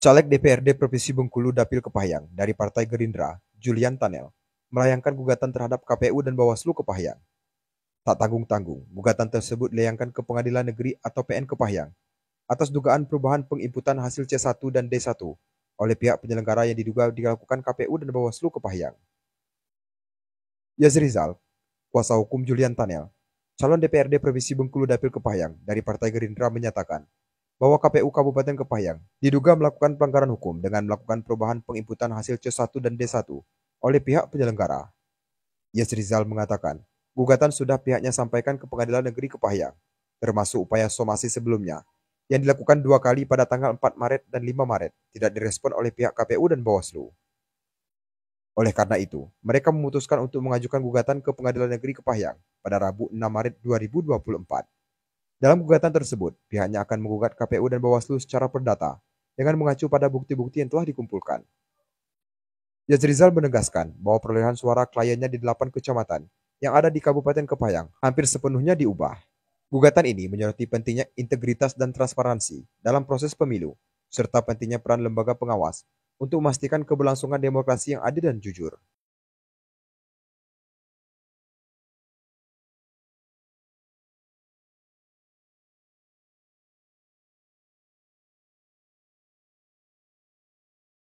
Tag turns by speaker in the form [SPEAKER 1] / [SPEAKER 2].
[SPEAKER 1] Caleg DPRD Provinsi Bengkulu Dapil Kepahyang dari Partai Gerindra, Julian Tanel, melayangkan gugatan terhadap KPU dan Bawaslu Kepahyang. Tak tanggung-tanggung, gugatan tersebut dilayangkan ke Pengadilan Negeri atau PN Kepahyang atas dugaan perubahan penginputan hasil C1 dan D1 oleh pihak penyelenggara yang diduga dilakukan KPU dan Bawaslu Kepahyang. Yazrizal, kuasa hukum Julian Tanel, calon DPRD Provinsi Bengkulu Dapil Kepahyang dari Partai Gerindra menyatakan bahwa KPU Kabupaten Kepahyang diduga melakukan pelanggaran hukum dengan melakukan perubahan penginputan hasil C1 dan D1 oleh pihak penyelenggara. Yes Rizal mengatakan, gugatan sudah pihaknya sampaikan ke Pengadilan Negeri Kepahyang, termasuk upaya somasi sebelumnya, yang dilakukan dua kali pada tanggal 4 Maret dan 5 Maret, tidak direspon oleh pihak KPU dan Bawaslu. Oleh karena itu, mereka memutuskan untuk mengajukan gugatan ke Pengadilan Negeri Kepahyang pada Rabu 6 Maret 2024. Dalam gugatan tersebut, pihaknya akan menggugat KPU dan Bawaslu secara perdata dengan mengacu pada bukti-bukti yang telah dikumpulkan. Yazrizal menegaskan bahwa perolehan suara kliennya di delapan kecamatan yang ada di Kabupaten Kepayang hampir sepenuhnya diubah. Gugatan ini menyoroti pentingnya integritas dan transparansi dalam proses pemilu, serta pentingnya peran lembaga pengawas untuk memastikan keberlangsungan demokrasi yang adil dan jujur.